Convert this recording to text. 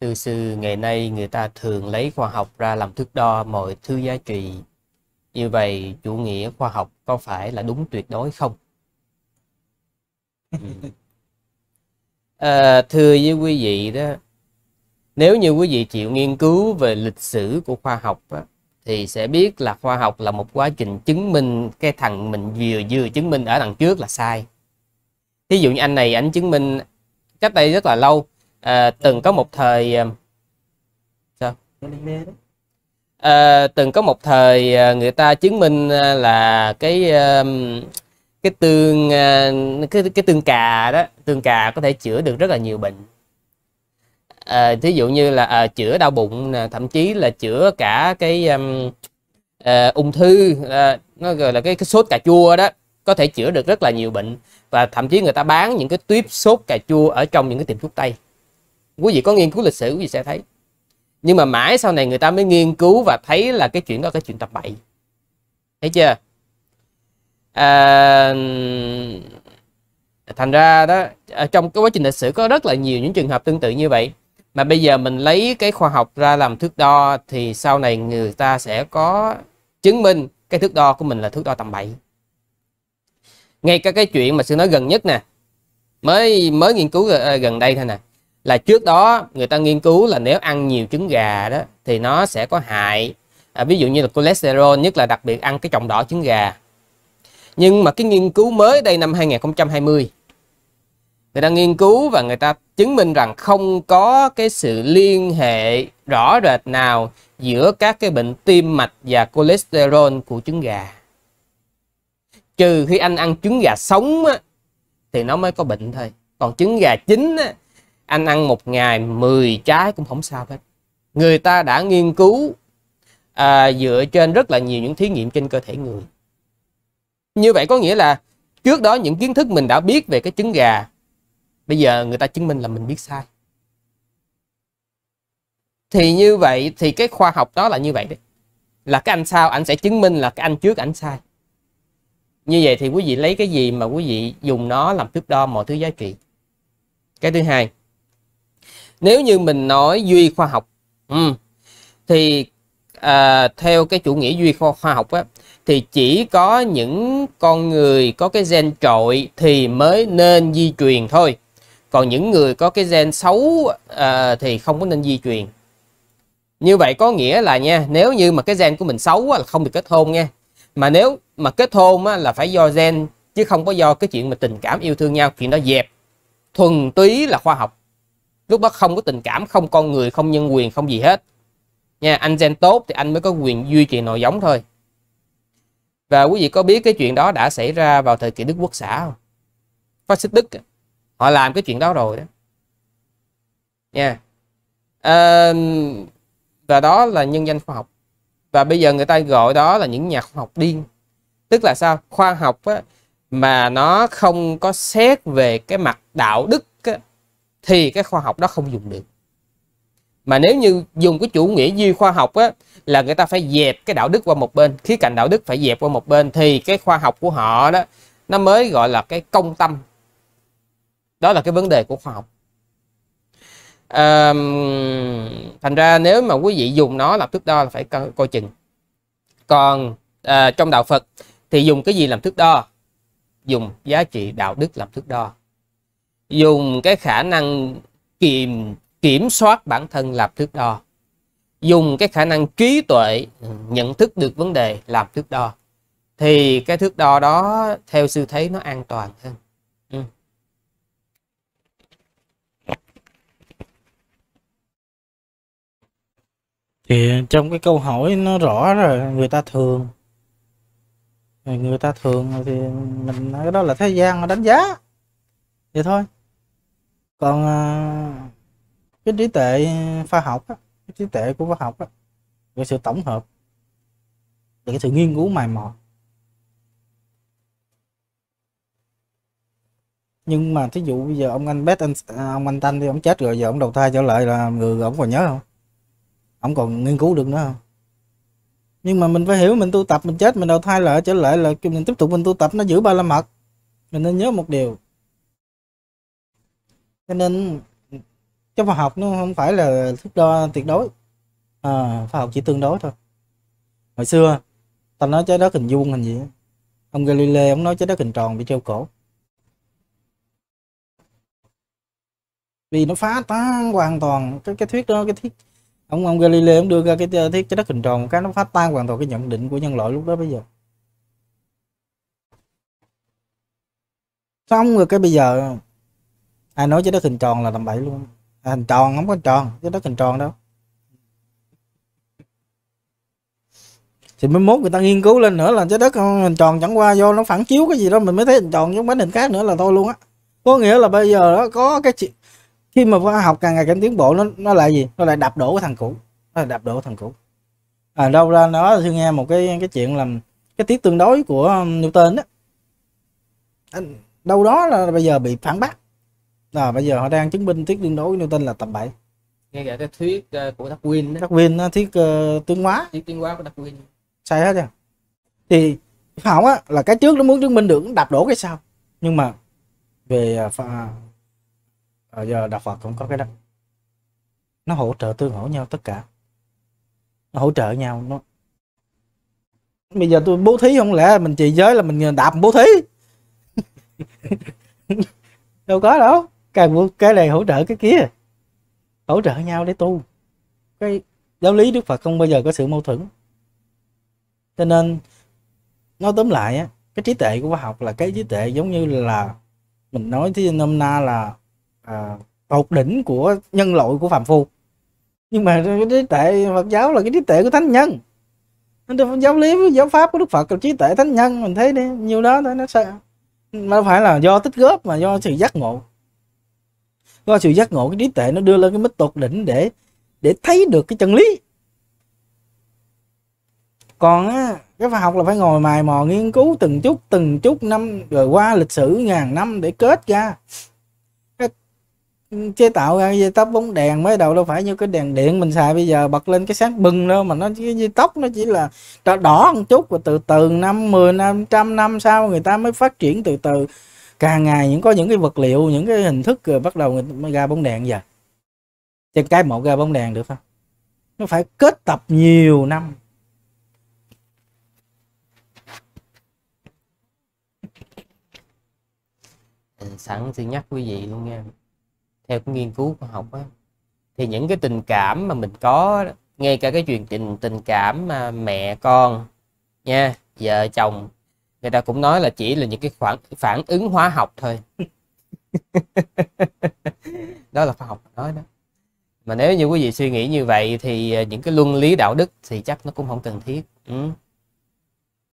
Từ xưa ngày nay người ta thường lấy khoa học ra làm thước đo mọi thứ giá trị. Như vậy, chủ nghĩa khoa học có phải là đúng tuyệt đối không? à, thưa với quý vị đó, nếu như quý vị chịu nghiên cứu về lịch sử của khoa học đó, thì sẽ biết là khoa học là một quá trình chứng minh cái thằng mình vừa vừa chứng minh ở đằng trước là sai. Thí dụ như anh này anh chứng minh cách đây rất là lâu à, từng có một thời à, sao à, từng có một thời à, người ta chứng minh à, là cái cái tương cái cái tương cà đó tương cà có thể chữa được rất là nhiều bệnh à, thí dụ như là à, chữa đau bụng thậm chí là chữa cả cái um, à, ung thư à, nó gọi là cái cái sốt cà chua đó có thể chữa được rất là nhiều bệnh và thậm chí người ta bán những cái tuyếp sốt cà chua ở trong những cái tiệm thuốc tây quý vị có nghiên cứu lịch sử quý vị sẽ thấy nhưng mà mãi sau này người ta mới nghiên cứu và thấy là cái chuyện đó cái chuyện tập bậy thấy chưa à, thành ra đó trong cái quá trình lịch sử có rất là nhiều những trường hợp tương tự như vậy mà bây giờ mình lấy cái khoa học ra làm thước đo thì sau này người ta sẽ có chứng minh cái thước đo của mình là thước đo tầm bậy ngay cả cái chuyện mà sư nói gần nhất nè mới mới nghiên cứu ờ, gần đây thôi nè là trước đó người ta nghiên cứu là nếu ăn nhiều trứng gà đó thì nó sẽ có hại à, ví dụ như là cholesterol nhất là đặc biệt ăn cái trọng đỏ trứng gà nhưng mà cái nghiên cứu mới đây năm 2020 người ta nghiên cứu và người ta chứng minh rằng không có cái sự liên hệ rõ rệt nào giữa các cái bệnh tim mạch và cholesterol của trứng gà trừ khi anh ăn trứng gà sống á, thì nó mới có bệnh thôi còn trứng gà chín á, anh ăn một ngày 10 trái cũng không sao hết người ta đã nghiên cứu à, dựa trên rất là nhiều những thí nghiệm trên cơ thể người như vậy có nghĩa là trước đó những kiến thức mình đã biết về cái trứng gà bây giờ người ta chứng minh là mình biết sai thì như vậy thì cái khoa học đó là như vậy đấy là cái anh sau anh sẽ chứng minh là cái anh trước anh sai như vậy thì quý vị lấy cái gì mà quý vị dùng nó làm thước đo mọi thứ giá trị cái thứ hai nếu như mình nói duy khoa học um, thì à, theo cái chủ nghĩa duy khoa, khoa học á, thì chỉ có những con người có cái gen trội thì mới nên di truyền thôi còn những người có cái gen xấu à, thì không có nên di truyền như vậy có nghĩa là nha nếu như mà cái gen của mình xấu á, là không được kết hôn nha mà nếu mà kết hôn á, là phải do gen chứ không có do cái chuyện mà tình cảm yêu thương nhau chuyện đó dẹp thuần túy là khoa học lúc đó không có tình cảm không con người không nhân quyền không gì hết nha anh gen tốt thì anh mới có quyền duy trì nội giống thôi và quý vị có biết cái chuyện đó đã xảy ra vào thời kỳ Đức Quốc xã không? Phát xít Đức họ làm cái chuyện đó rồi đó nha à, và đó là nhân danh khoa học và bây giờ người ta gọi đó là những nhà khoa học điên tức là sao khoa học á, mà nó không có xét về cái mặt đạo đức thì cái khoa học đó không dùng được mà nếu như dùng cái chủ nghĩa duy khoa học á là người ta phải dẹp cái đạo đức qua một bên khía cạnh đạo đức phải dẹp qua một bên thì cái khoa học của họ đó nó mới gọi là cái công tâm đó là cái vấn đề của khoa học à, thành ra nếu mà quý vị dùng nó làm thước đo là phải coi, chừng còn à, trong đạo phật thì dùng cái gì làm thước đo dùng giá trị đạo đức làm thước đo dùng cái khả năng kiểm kiểm soát bản thân làm thước đo dùng cái khả năng trí tuệ nhận thức được vấn đề làm thước đo thì cái thước đo đó theo sư thấy nó an toàn hơn ừ. thì trong cái câu hỏi nó rõ rồi người ta thường người ta thường thì mình nói đó là thế gian đánh giá vậy thôi còn à, cái trí tuệ khoa học á, cái trí tuệ của khoa học á, cái sự tổng hợp là cái sự nghiên cứu mài mòn nhưng mà thí dụ bây giờ ông anh bét anh à, ông anh thanh đi ông chết rồi giờ ông đầu thai trở lại là người ông còn nhớ không ông còn nghiên cứu được nữa không nhưng mà mình phải hiểu mình tu tập mình chết mình đầu thai lại trở lại là mình tiếp tục mình tu tập nó giữ ba la mật mình nên nhớ một điều cho nên trong khoa học nó không phải là thước đo tuyệt đối à, khoa học chỉ tương đối thôi hồi xưa ta nói trái đất hình vuông hình gì ông Galileo ông nói trái đất hình tròn bị treo cổ vì nó phá tan hoàn toàn cái cái thuyết đó cái thuyết ông ông Galileo ông đưa ra cái thuyết trái đất hình tròn cái nó phá tan hoàn toàn cái nhận định của nhân loại lúc đó bây giờ xong rồi cái bây giờ ai nói trái đất hình tròn là tầm bậy luôn à, hình tròn không có hình tròn trái đất hình tròn đâu thì mới mốt người ta nghiên cứu lên nữa là trái đất ờ, hình tròn chẳng qua do nó phản chiếu cái gì đó mình mới thấy hình tròn giống bánh hình khác nữa là thôi luôn á có nghĩa là bây giờ đó có cái chuyện khi mà khoa học càng ngày càng tiến bộ nó nó lại gì nó lại đập đổ cái thằng cũ nó lại đạp đổ thằng cũ à, đâu ra nó tôi nghe một cái cái chuyện làm cái tiết tương đối của Newton đó đâu đó là bây giờ bị phản bác là bây giờ họ đang chứng minh thuyết liên đối của Newton là tầm 7 nghe cả cái thuyết uh, của Darwin Darwin nó ờ, thuyết uh, tiến hóa thuyết tương hóa của Darwin sai hết rồi thì hỏng á là cái trước nó muốn chứng minh được đạp đổ cái sau nhưng mà về uh, pha, giờ đạo Phật cũng có cái đó nó hỗ trợ tương hỗ nhau tất cả nó hỗ trợ nhau nó bây giờ tôi bố thí không lẽ mình trì giới là mình đạp bố thí đâu có đâu càng cái này hỗ trợ cái kia hỗ trợ nhau để tu cái giáo lý đức phật không bao giờ có sự mâu thuẫn cho nên nói tóm lại á cái trí tuệ của khoa học là cái trí tuệ giống như là mình nói thì nôm na là à, tột đỉnh của nhân loại của phạm phu nhưng mà cái trí tuệ phật giáo là cái trí tuệ của thánh nhân giáo lý giáo pháp của đức phật là trí tuệ thánh nhân mình thấy đi nhiều đó nó sẽ mà phải là do tích góp mà do sự giác ngộ có sự giác ngộ cái trí tuệ nó đưa lên cái mức tột đỉnh để để thấy được cái chân lý còn á cái khoa học là phải ngồi mài mò nghiên cứu từng chút từng chút năm rồi qua lịch sử ngàn năm để kết ra chế tạo ra dây tóc bóng đèn mới đầu đâu phải như cái đèn điện mình xài bây giờ bật lên cái sáng bừng đâu mà nó cái dây tóc nó chỉ là đỏ một chút và từ từ năm mười năm trăm năm sau người ta mới phát triển từ từ càng ngày những có những cái vật liệu những cái hình thức bắt đầu người mới ra bóng đèn giờ trên cái một ra bóng đèn được không nó phải kết tập nhiều năm sẵn xin nhắc quý vị luôn nha theo cái nghiên cứu khoa học á thì những cái tình cảm mà mình có ngay cả cái chuyện tình tình cảm mà mẹ con nha vợ chồng người ta cũng nói là chỉ là những cái phản phản ứng hóa học thôi đó là khoa học nói đó mà nếu như quý vị suy nghĩ như vậy thì à, những cái luân lý đạo đức thì chắc nó cũng không cần thiết ừ.